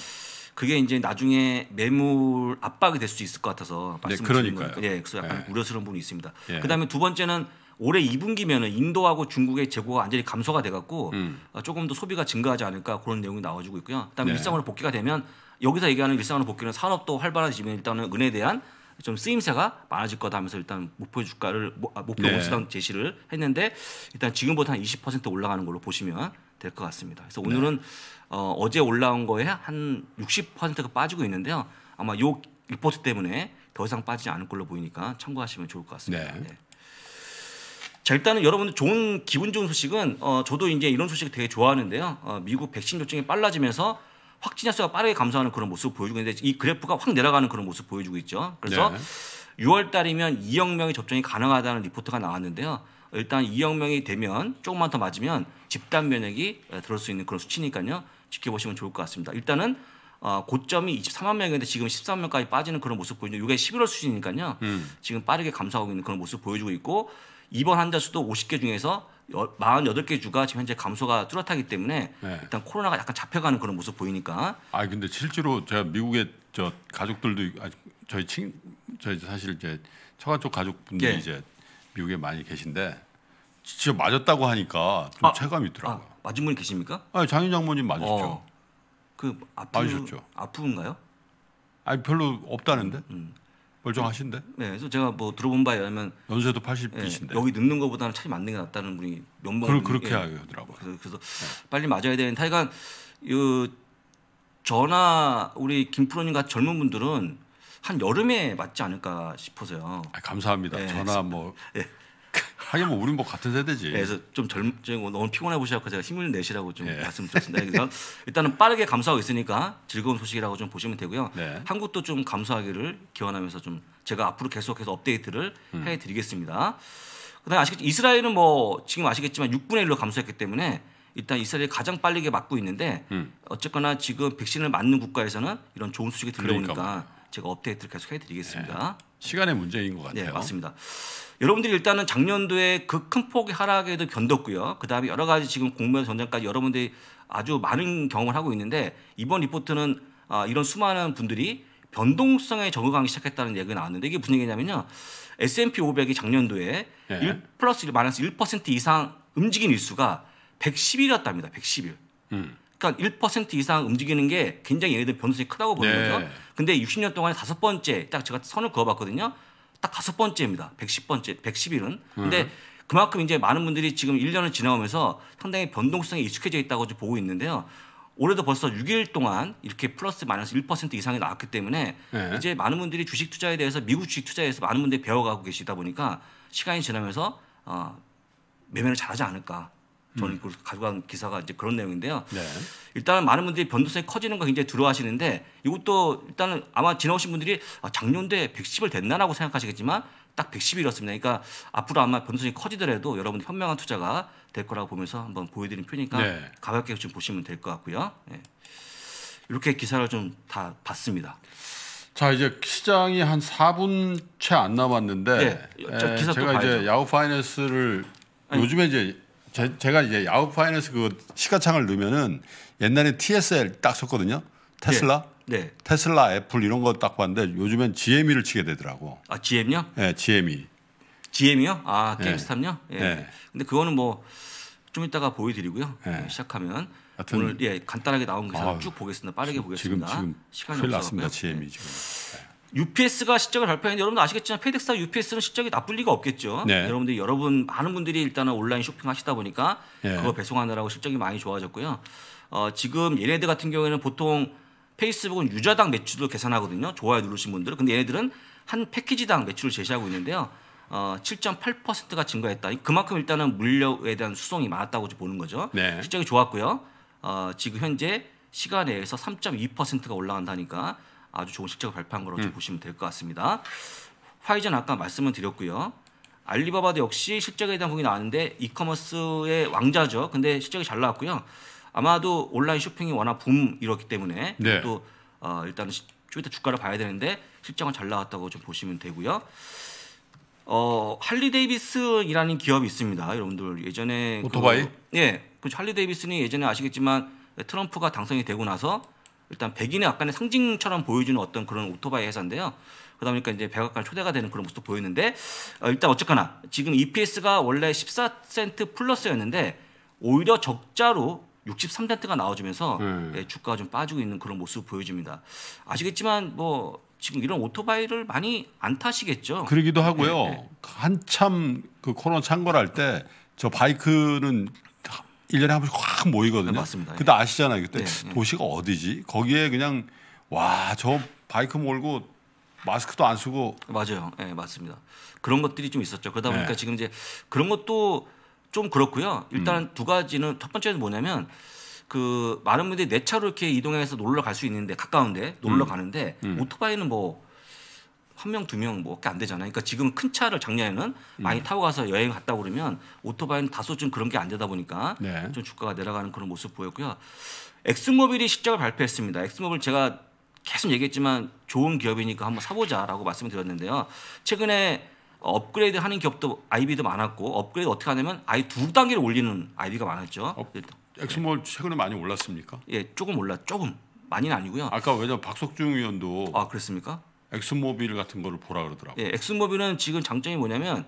Speaker 2: 그게 이제 나중에 매물 압박이 될 수 있을 것 같아서 네, 말씀드리는 거예요. 예, 그래서 약간 우려스러운 부분이 있습니다. 그다음에 두 번째는 올해 2분기면은 인도하고 중국의 재고가 완전히 감소가 돼갖고 음. 어, 조금 더 소비가 증가하지 않을까 그런 내용이 나와주고 있고요. 그다음에 네. 일상으로 복귀가 되면 여기서 얘기하는 일상으로 복귀는 산업도 활발해지면 일단은 은에 대한 좀 쓰임새가 많아질 거다 하면서 일단 목표 주가를 아, 목표 네. 원수당 제시를 했는데 일단 지금보다 한 20% 올라가는 걸로 보시면 될 것 같습니다. 그래서 오늘은 네. 어, 어제 올라온 거에 한 60%가 빠지고 있는데요. 아마 요 리포트 때문에 더 이상 빠지지 않을 걸로 보이니까 참고하시면 좋을 것 같습니다. 네. 네. 자 일단은 여러분들 좋은 기분 좋은 소식은 어, 저도 이제 이런 소식 을 되게 좋아하는데요. 어, 미국 백신 접종이 빨라지면서 확진자 수가 빠르게 감소하는 그런 모습 을 보여주고 있는데 이 그래프가 확 내려가는 그런 모습 을 보여주고 있죠. 그래서 네. 6월 달이면 2억 명이 접종이 가능하다는 리포트가 나왔는데요. 일단 2억 명이 되면 조금만 더 맞으면 집단 면역이 들을수 있는 그런 수치니까요. 지켜보시면 좋을 것 같습니다. 일단은 어, 고점이 23만 명인데 지금 13명까지 빠지는 그런 모습 보이는데 이게 11월 수준이니까요. 음. 지금 빠르게 감소하고 있는 그런 모습 보여주고 있고 입원 환자 수도 50개 중에서 48개 주가 지금 현재 감소가 뚜렷하기 때문에 네. 일단 코로나가 약간 잡혀가는 그런 모습 보이니까. 아
Speaker 1: 근데 실제로 제가 미국의 저 가족들도 아, 저희 친 저희 사실 이제 처가 쪽 가족분들이 예. 이제 미국에 많이 계신데 직접 맞았다고 하니까 좀 아, 체감이 있더라고요. 아, 맞은 분이 계십니까? 아 장인 장모님 맞으셨죠. 어, 그 아프, 맞으셨죠. 아프신가요? 아니 별로 없다는데. 음. 멀쩡하신데? 네, 그래서
Speaker 2: 제가 뭐 들어본 바에 의하면 연세도 80이신데 예, 여기 늙는 것보다는 차라리 맞는 게 낫다는 분이 몇번 그러, 그렇게 예. 하더라고요. 그래서, 그래서 네. 빨리 맞아야 되는 하여간 그 저나 우리 김프로님 같은 젊은 분들은 한 여름에 맞지 않을까 싶어서요. 아, 감사합니다. 예, 전화 뭐 예. 하긴 뭐 우린 뭐 같은 세대지. 네, 그래서 좀 젊, 지금 너무 피곤해 보시니고 제가 힘을 내시라고 좀 네. 말씀드렸습니다. 그래서 일단은 빠르게 감소하고 있으니까 즐거운 소식이라고 좀 보시면 되고요. 네. 한국도 좀 감소하기를 기원하면서 좀 제가 앞으로 계속해서 업데이트를 음. 해드리겠습니다. 그다음 아시겠지만 이스라엘은 뭐 지금 아시겠지만 6분의 1로 감소했기 때문에 일단 이스라엘이 가장 빠르게 맞고 있는데 음. 어쨌거나 지금 백신을 맞는 국가에서는 이런 좋은 소식이 들려오니까 그러니까. 제가 업데이트를 계속 해드리겠습니다. 네. 시간의 문제인
Speaker 1: 것 네, 같아요. 네, 맞습니다.
Speaker 2: 여러분들이 일단은 작년도에 그 큰 폭의 하락에도 견뎠고요. 그 다음에 여러 가지 지금 공면 전쟁까지 여러분들이 아주 많은 경험을 하고 있는데 이번 리포트는 아, 이런 수많은 분들이 변동성에 적응하기 시작했다는 얘기가 나왔는데 이게 무슨 얘기냐면요. S&P 500이 작년도에 네. 예. 1 플러스 1 마이너스 1% 이상 움직인 일수가 110일이었답니다. 110일. 음. 그러니까 1% 이상 움직이는 게 굉장히 얘네들 변동성이 크다고 보는 네. 거죠. 근데 60년 동안에 다섯 번째 딱 제가 선을 그어봤거든요. 딱 다섯 번째입니다. 110번째, 1 1 1은 근데 음. 그만큼 이제 많은 분들이 지금 1년을 지나오면서 상당히 변동성에 익숙해져 있다고 보고 있는데요. 올해도 벌써 6일 동안 이렇게 플러스 마이너스 1% 이상이 나왔기 때문에 네. 이제 많은 분들이 주식 투자에 대해서 미국 주식 투자에서 많은 분들이 배워가고 계시다 보니까 시간이 지나면서 어, 매매를 잘하지 않을까 저는 음. 가지고 간 기사가 이제 그런 내용인데요. 네. 일단 많은 분들이 변동성이 커지는 거 굉장히 두려워하시는데 이것도 일단은 아마 지나오신 분들이 아, 작년도에 110을 됐나라고 생각하시겠지만 딱 110이었습니다. 그러니까 앞으로 아마 변동성이 커지더라도 여러분 현명한 투자가 될 거라고 보면서 한번 보여드린 표니까 네. 가볍게 좀 보시면 될 것 같고요. 네. 이렇게 기사를
Speaker 1: 좀 다 봤습니다. 자 이제 시장이 한 4분 채 안 남았는데 네. 에, 예, 제가 이제 야후 파이낸스를 요즘에 이제 제, 가 이제 야후 파이낸스 그 시가창을 넣으면은 옛날에 TSL 딱 썼거든요. 테슬라. 네. 네. 테슬라, 애플 이런 거 딱 봤는데 요즘엔 GME를 치게 되더라고. 아 GM요? 네, g m GM이요? 아 네. 게임스탑요? 예. 네. 네.
Speaker 2: 근데 그거는 뭐좀 이따가 보여드리고요. 네. 예, 시작하면 오늘 예 간단하게 나온 기사 그 아, 쭉 보겠습니다. 빠르게 지 보겠습니다. 지금 시간이 없습니다. GM이 네. 지금. UPS가 실적을 발표했는데 여러분들 아시겠지만 페덱스와 UPS는 실적이 나쁠 리가 없겠죠. 네. 여러분들 여러분 많은 분들이 일단은 온라인 쇼핑하시다 보니까 네. 그거 배송하느라고 실적이 많이 좋아졌고요. 어, 지금 얘네들 같은 경우에는 보통 페이스북은 유저당 매출도 계산하거든요. 좋아요 누르신 분들은 근데 얘네들은 한 패키지당 매출을 제시하고 있는데요. 어, 7.8%가 증가했다. 그만큼 일단은 물류에 대한 수송이 많았다고 보는 거죠. 네. 실적이 좋았고요. 어, 지금 현재 시간에서 3.2%가 올라간다니까 아주 좋은 실적을 발표한 걸로 음. 보시면 될 것 같습니다. 화이자는 아까 말씀을 드렸고요. 알리바바도 역시 실적에 대한 부분이 나왔는데 이커머스의 왕자죠. 근데 실적이 잘 나왔고요. 아마도 온라인 쇼핑이 워낙 붐 이렇기 때문에 네. 또 어, 일단 좀 이따 주가를 봐야 되는데 실적은 잘 나왔다고 좀 보시면 되고요. 어 할리 데이비스이라는 기업이 있습니다. 여러분들 예전에 그 오토바이? 그, 예, 그렇죠. 할리 데이비슨이 예전에 아시겠지만 트럼프가 당선이 되고 나서 일단 백인의 약간의 상징처럼 보여주는 어떤 그런 오토바이 회사인데요. 그러다 보니까 이제 백악관 초대가 되는 그런 모습도 보였는데 어, 일단 어쨌거나 지금 EPS가 원래 14센트 플러스였는데 오히려 적자로 63센트가 나와주면서 음. 예, 주가가 좀 빠지고 있는 그런 모습 보여집니다. 아시겠지만 뭐 지금 이런 오토바이를 많이 안 타시겠죠. 그러기도 하고요. 예, 예.
Speaker 1: 한참 그코로 창궐할 때 저 바이크는 1년에한 번씩 확 모이거든요. 네, 맞습니다. 근데 아시잖아요. 그때 네, 네, 도시가 어디지? 거기에 그냥 와, 저 바이크 몰고 마스크도 안 쓰고 맞아요. 예, 네, 맞습니다.
Speaker 2: 그런 것들이 좀 있었죠. 그러다 네. 보니까 지금 이제 그런 것도 좀 그렇고요. 일단 음. 두 가지는 첫 번째는 뭐냐면 그 많은 분들이 내 차로 이렇게 이동해서 놀러 갈 수 있는데 가까운데 놀러 음. 가는데 음. 오토바이는 뭐한 명, 두 명밖에 뭐 안 되잖아요. 그러니까 지금 큰 차를 작년에는 네. 많이 타고 가서 여행 갔다 그러면 오토바이는 다소 좀 그런 게 안 되다 보니까 네. 좀 주가가 내려가는 그런 모습 보였고요. 엑스모빌이 실적을 발표했습니다. 엑스모빌 제가 계속 얘기했지만 좋은 기업이니까 한번 사보자라고 말씀을 드렸는데요. 최근에 업그레이드 하는 기업도 아이비도 많았고 업그레이드 어떻게 하냐면 아예 두 단계를 올리는 아이비가
Speaker 1: 많았죠. 어, 엑스몰 모 최근에 많이 올랐습니까? 예, 조금 올라 조금 많이는 아니고요. 아까 왜냐 면 박석중 의원도아 그랬습니까? 엑스모빌 같은 거를 보라 그러더라고요. 예, 엑스모빌은
Speaker 2: 지금 장점이 뭐냐면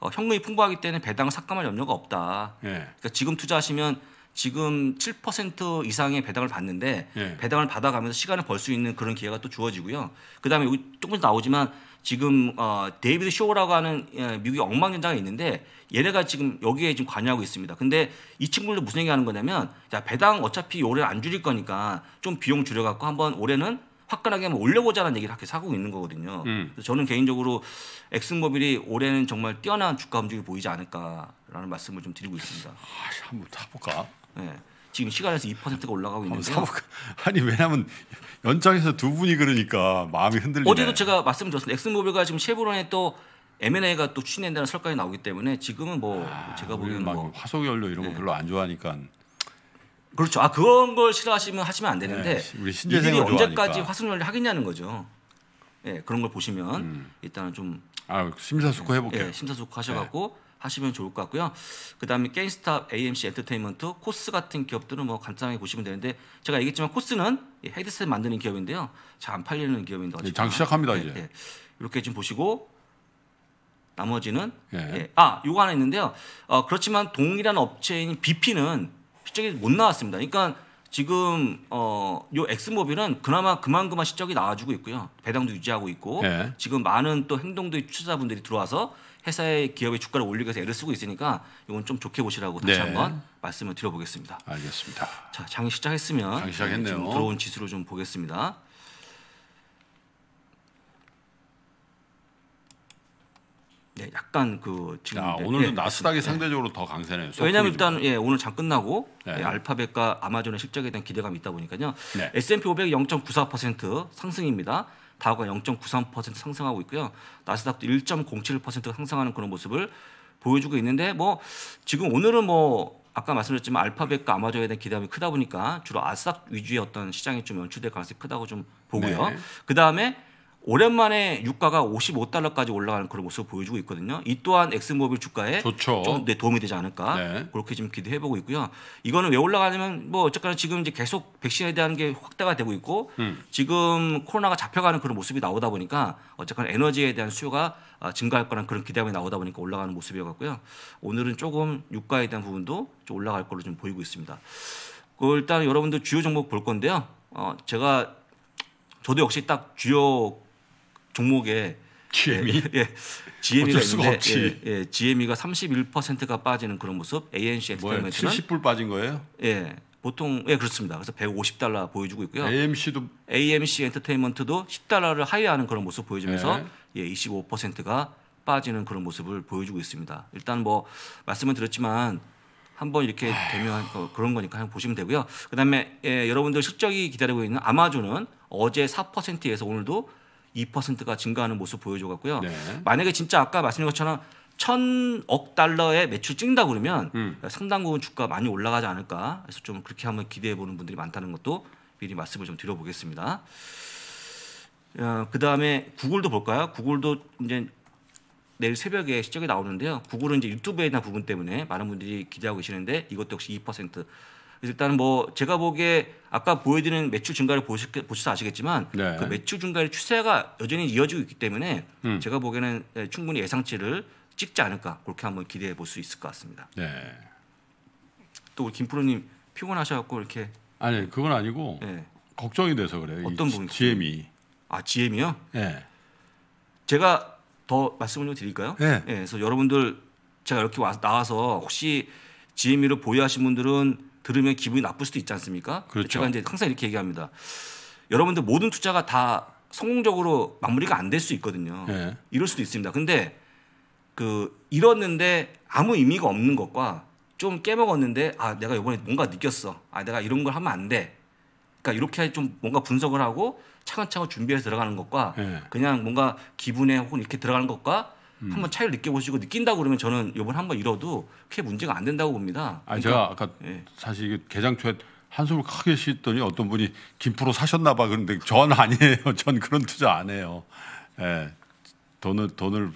Speaker 2: 어, 현금이 풍부하기 때문에 배당을 삭감할 염려가 없다. 예. 그러니까 지금 투자하시면 지금 7% 이상의 배당을 받는데 예. 배당을 받아가면서 시간을 벌 수 있는 그런 기회가 또 주어지고요. 그다음에 조금 나오지만 지금 어, 데이비드 쇼라고 하는 예, 미국의 억만장자가 있는데 얘네가 지금 여기에 지금 관여하고 있습니다. 근데 이 친구들 무슨 얘기하는 거냐면 자 배당 어차피 올해 안 줄일 거니까 좀 비용 줄여갖고 한번 올해는 화끈하게 한 올려보자는 얘기를 학교에서 하고 있는 거거든요. 음. 그래서 저는 개인적으로 엑슨모빌이 올해는 정말 뛰어난 주가 움직임이 보이지 않을까라는 말씀을 좀 드리고 있습니다. 아,
Speaker 1: 한번 타볼까? 네. 예. 지금 시간에서 2%가 올라가고 있는데 아니 왜냐하면 연장에서 두 분이 그러니까 마음이 흔들리네. 어제도
Speaker 2: 제가 말씀드렸습니다. 엑슨모빌과 지금 쉐보론의 또 M&A가 또 추진된다는 설까지 나오기 때문에 지금은 뭐 아, 제가 보기에는 뭐 화석 연료 이런 네. 거 별로 안 좋아하니까 그렇죠. 아 그런 걸 싫어하시면 하시면 안 되는데 네, 이들이 언제까지 화순을 하겠냐는 거죠. 예, 네, 그런 걸 보시면 음. 일단은 좀 아, 심사숙고 예, 해볼게요. 예, 심사숙고 하셔갖고 네. 하시면 좋을 것 같고요. 그다음에 게임스탑, AMC 엔터테인먼트, 코스 같은 기업들은 뭐 간단하게 보시면 되는데 제가 얘기했지만 코스는 헤드셋 만드는 기업인데요. 잘 안 팔리는 기업인데 네, 장 시작합니다 네, 이제. 네. 이렇게 좀 보시고 나머지는 예. 아 요거 하나 있는데요. 어, 그렇지만 동일한 업체인 BP는 실적이 못 나왔습니다. 그러니까 지금 어요 엑스모빌은 그나마 그만그만 실적이 나와주고 있고요. 배당도 유지하고 있고 네. 지금 많은 또 행동도의 투자자분들이 들어와서 회사의 기업의 주가를 올리기 위해서 애를 쓰고 있으니까 이건 좀 좋게 보시라고 다시 네. 한번 말씀을 드려보겠습니다.
Speaker 1: 알겠습니다.
Speaker 2: 자 장이 시작했으면 장이 시작했네요. 들어온 지수로좀 보겠습니다. 네, 약간 그 지금 야, 오늘도 예, 나스닥이 예, 상대적으로 예. 더 강세네요. 예, 왜냐하면 일단 예, 오늘 장 끝나고 네. 예, 알파벳과 아마존의 실적에 대한 기대감이 있다 보니까요. 네. S&P 500이 0.94% 상승입니다. 다우가 0.93% 상승하고 있고요. 나스닥도 1.07% 상승하는 그런 모습을 보여주고 있는데 뭐 지금 오늘은 뭐 아까 말씀드렸지만 알파벳과 아마존에 대한 기대감이 크다 보니까 주로 아스닥 위주의 어떤 시장이 좀 연출될 가능성이 크다고 좀 보고요. 네. 그 다음에 오랜만에 유가가 55달러까지 올라가는 그런 모습을 보여주고 있거든요. 이 또한 엑스모빌 주가에 좋죠. 좀 네, 도움이 되지 않을까 네. 그렇게 지금 기대해 보고 있고요. 이거는 왜 올라가냐면 뭐 어쨌거나 지금 이제 계속 백신에 대한 게 확대가 되고 있고 음. 지금 코로나가 잡혀가는 그런 모습이 나오다 보니까 어쨌거나 에너지에 대한 수요가 아, 증가할 거란 그런 기대감이 나오다 보니까 올라가는 모습이었고요. 오늘은 조금 유가에 대한 부분도 좀 올라갈 걸로 좀 보이고 있습니다. 그 일단 여러분들 주요 종목 볼 건데요. 어, 제가 저도 역시 딱 주요 종목에 GME 예, 예, GME가 있는데 예, 예, GME가 31%가 빠지는 그런 모습, ANC 엑스페리먼트는 70불 빠진 거예요? 예. 보통 예 그렇습니다. 그래서 150달러 보여주고 있고요. AMC도 AMC 엔터테인먼트도 10달러를 하회하는 그런 모습 보여주면서 네. 예, 예 25%가 빠지는 그런 모습을 보여주고 있습니다. 일단 뭐 말씀은 드렸지만 한번 이렇게 아. 되면 어, 그런 거니까 한번 보시면 되고요. 그다음에 예, 여러분들 실적이 기다리고 있는 아마존은 어제 4%에서 오늘도 2%가 증가하는 모습 보여줘갖고요. 네. 만약에 진짜 아까 말씀드린 것처럼 천억 달러의 매출 찍는다 그러면 음. 상당 부분 주가 많이 올라가지 않을까 해서 좀 그렇게 한번 기대해 보는 분들이 많다는 것도 미리 말씀을 좀 드려보겠습니다. 어, 그 다음에 구글도 볼까요? 구글도 이제 내일 새벽에 실적이 나오는데요. 구글은 이제 유튜브에 대한 부분 때문에 많은 분들이 기대하고 계시는데 이것도 역시 2% 일단 뭐 제가 보기에 아까 보여드린 매출 증가를 보시, 보셔서 아시겠지만 네. 그 매출 증가의 추세가 여전히 이어지고 있기 때문에 음. 제가 보기에는 예, 충분히 예상치를 찍지 않을까 그렇게 한번 기대해 볼 수 있을 것 같습니다. 네. 또 우리 김프로님 피곤하셔갖고 이렇게
Speaker 1: 아니 그건 아니고 네. 걱정이 돼서 그래요. 어떤 분 GM이 아 GM이요? 네. 예. 제가 더 말씀을
Speaker 2: 좀 드릴까요? 네. 네 그래서 여러분들 제가 이렇게 와, 나와서 혹시 GM이를 보유하신 분들은 들으면 기분이 나쁠 수도 있지 않습니까? 그렇죠. 제가 이제 항상 이렇게 얘기합니다. 여러분들 모든 투자가 다 성공적으로 마무리가 안 될 수 있거든요. 예. 이럴 수도 있습니다. 근데 그 잃었는데 아무 의미가 없는 것과 좀 깨먹었는데 아 내가 이번에 뭔가 느꼈어. 아 내가 이런 걸 하면 안 돼. 그러니까 이렇게 좀 뭔가 분석을 하고 차근차근 준비해서 들어가는 것과 예. 그냥 뭔가 기분에 혹은 이렇게 들어가는 것과 음. 한번 차이를 느껴보시고 느낀다고 그러면 저는 요번 한 번 잃어도 크게 문제가 안 된다고 봅니다. 아 그러니까, 제가
Speaker 1: 아까 예. 사실 개장 초에 한숨을 크게 쉬었더니 어떤 분이 김프로 사셨나 봐 그런데 전 아니에요. 전 그런 투자 안 해요. 예. 돈을 돈을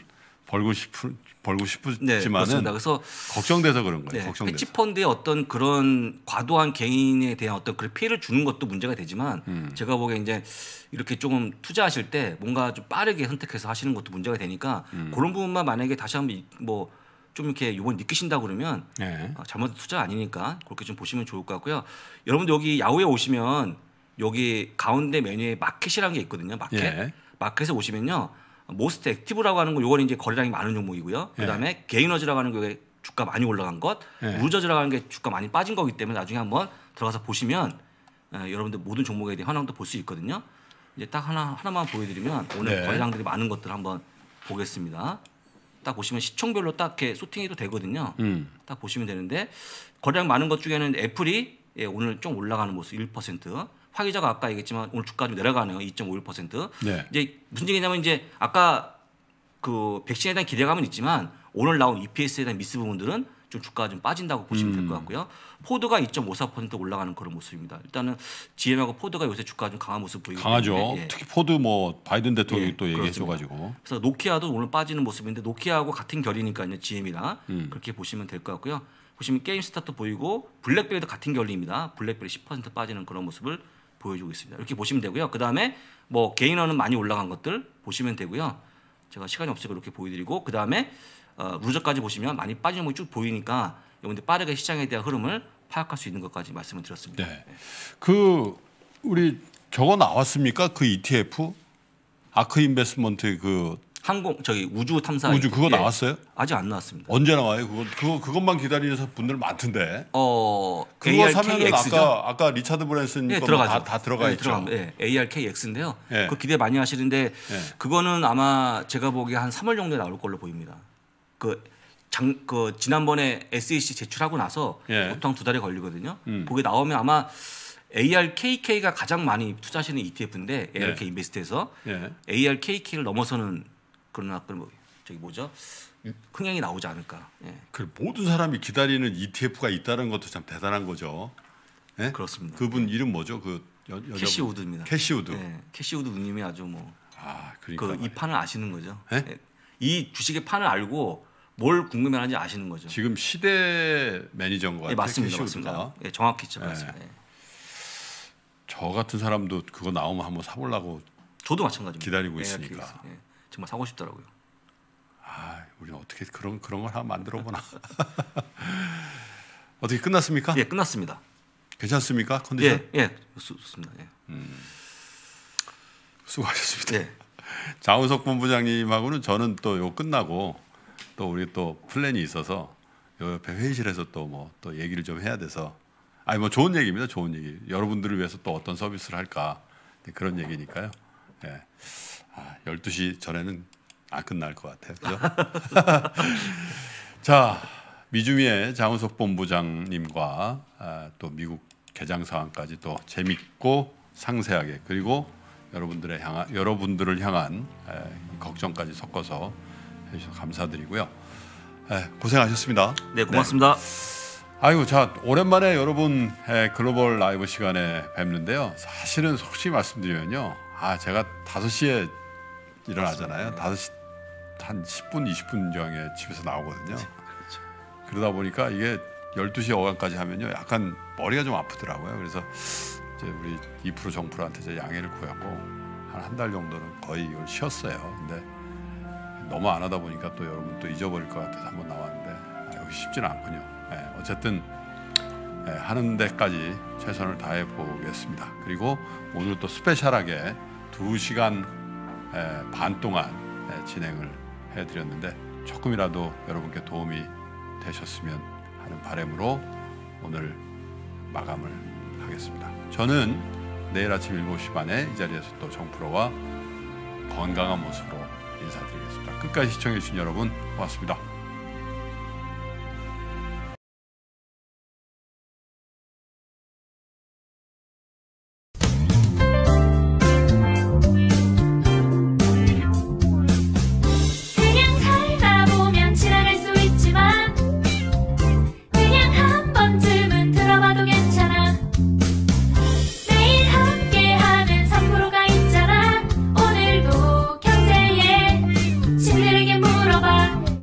Speaker 1: 벌고 싶은 벌고 싶지만은 네, 그래서 걱정돼서 그런 거예요. 네, 걱정돼서.
Speaker 2: 패치펀드의 어떤 그런 과도한 개인에 대한 어떤 그 피해를 주는 것도 문제가 되지만 음. 제가 보기에 이제 이렇게 조금 투자하실 때 뭔가 좀 빠르게 선택해서 하시는 것도 문제가 되니까 음. 그런 부분만 만약에 다시 한번 뭐 좀 이렇게 요번 느끼신다 그러면 네. 아, 잘못 투자 아니니까 그렇게 좀 보시면 좋을 것 같고요. 여러분들 여기 야후에 오시면 여기 가운데 메뉴에 마켓이라는 게 있거든요. 마켓. 예. 마켓에 오시면요. 모스트 액티브라고 하는 건 요건 이제 거래량이 많은 종목이고요. 예. 그다음에 네. 게이너즈라고 하는 게 주가 많이 올라간 것, 네. 예. 루저즈라고 하는 게 주가 많이 빠진 거기 때문에 나중에 한번 들어가서 보시면 에, 예, 여러분들 모든 종목에 대한 현황도 볼 수 있거든요. 이제 딱 하나 하나만 보여드리면 오늘 네. 거래량들이 많은 것들 한번 보겠습니다. 딱 보시면 시청별로딱 이렇게 소팅이도 되거든요. 음. 딱 보시면 되는데 거래량 많은 것 중에는 애플이 예, 오늘 좀 올라가는 모습 1%. 화 기자가 아까 얘기했지만 오늘 주가 좀 내려가네요. 2.51%. 네. 이제 무슨 얘기냐면 이제 아까 그 백신에 대한 기대감은 있지만 오늘 나온 EPS에 대한 미스 부분들은 좀 주가가 좀 빠진다고 보시면 될것 음. 같고요. 포드가 2.54% 올라가는 그런 모습입니다. 일단은 GM하고 포드가 요새 주가가 좀 강한 모습
Speaker 1: 보이고 강하죠. 예. 특히 포드 뭐 바이든 대통령이 예, 또 얘기해줘가지고.
Speaker 2: 그래서 노키아도 오늘 빠지는 모습인데 노키아하고 같은 결이니까요. GM이나 음. 그렇게 보시면 될 것 같고요. 보시면 게임 스타트 보이고 블랙베리도 같은 결리입니다. 블랙베리 10% 빠지는 그런 모습을 보여주고 있습니다. 이렇게 보시면 되고요. 그 다음에 뭐 개인어는 많이 올라간 것들 보시면 되고요. 제가 시간이 없으니까 이렇게 보여드리고 그 다음에 어, 루저까지 보시면 많이 빠지는 부이쭉 보이니까 여러분들 빠르게 시장에 대한 흐름을 파악할 수 있는 것까지 말씀을 드렸습니다. 네.
Speaker 1: 그 우리 저거 나왔습니까? 그 ETF 아크 인베스먼트 의그 항공 저기 우주 탐사 우주 그거 예. 나왔어요? 아직 안 나왔습니다. 언제 나와요? 그거 그 그것만 기다리는 분들 많던데. 어 그거 사면은 아까 아까 리차드 브랜슨 예, 들어가 다, 다 들어가 예, 있죠. 예,
Speaker 2: ARKX인데요. 예. 그 기대 많이 하시는데 예. 그거는 아마 제가 보기에 한 3월 정도에 나올 걸로 보입니다. 그 장, 그 지난번에 SEC 제출하고 나서 예. 보통 두 달이 걸리거든요. 음. 그게 나오면 아마 ARKK가 가장 많이 투자하시는 ETF인데 ARK 인베스트에서 예. ARKK를 넘어서는 그런나그 뭐, 저기 뭐죠? 흥행이 나오지 않을까.
Speaker 1: 예. 그 모든 사람이 기다리는 ETF가 있다는 것도 참 대단한 거죠. 예? 그렇습니다. 그분 이름 뭐죠? 그 여, 여 캐시우드입니다. 캐시우드. 예. 캐시우드 님이 아주 뭐. 아, 그러니까 그이 판을 아시는 거죠. 예? 예? 이 주식의 판을 알고 뭘 궁금해하는지 아시는 거죠. 지금 시대 매니저인 것 예, 같아요. 예, 맞습니다, 캐시 맞습니다. 예, 정확히죠. 예. 맞습니다. 예. 저 같은 사람도 그거 나오면 한번 사보려고. 저도 마찬가지입니다. 기다리고 있으니까. 정말 사고 싶더라고요. 아, 우리 어떻게 그런 그런 걸 하나 만들어 보나. 어떻게 끝났습니까? 예, 끝났습니다. 괜찮습니까? 컨디션? 예, 예, 좋, 습니다 예. 음, 수고하셨습니다. 예. 장우석 본부장님하고는 저는 또요 끝나고 또 우리 또 플랜이 있어서 요 옆에 회의실에서 또 뭐또 뭐또 얘기를 좀 해야 돼서 아니 뭐 좋은 얘기입니다. 좋은 얘기. 여러분들을 위해서 또 어떤 서비스를 할까 그런 얘기니까요. 예. 아, 12시 전에는 안 아, 끝날 것 같아요. 그죠? 자, 미주미의 장은석 본부장님과 아, 또 미국 개장 상황까지 또 재밌고 상세하게 그리고 여러분들의 향한 여러분들을 향한 에, 걱정까지 섞어서 해주셔서 감사드리고요. 에, 고생하셨습니다. 네, 고맙습니다. 네. 아이고 자 오랜만에 여러분 글로벌 라이브 시간에 뵙는데요. 사실은 솔직히 말씀드리면요. 아 제가 5시에 일어나잖아요. 다 5시 한 10분 20분 정에 집에서 나오거든요. 그렇죠, 그렇죠. 그러다 보니까 이게 12시 어간까지 하면요. 약간 머리가 좀 아프더라고요. 그래서 이제 우리 2% 정프로한테 제 양해를 구하고 한 한 달 정도는 거의 이걸 쉬었어요. 근데 너무 안 하다 보니까 또 여러분 또 잊어버릴 것 같아서 한번 나왔는데 아, 여기 쉽지는 않군요. 네, 어쨌든 네, 하는 데까지 최선을 다해 보겠습니다. 그리고 오늘 또 스페셜하게 2시간 반 동안 진행을 해드렸는데 조금이라도 여러분께 도움이 되셨으면 하는 바람으로 오늘 마감을 하겠습니다. 저는 내일 아침 7시 반에 이 자리에서 또 정프로와 건강한 모습으로 인사드리겠습니다. 끝까지 시청해주신 여러분 고맙습니다.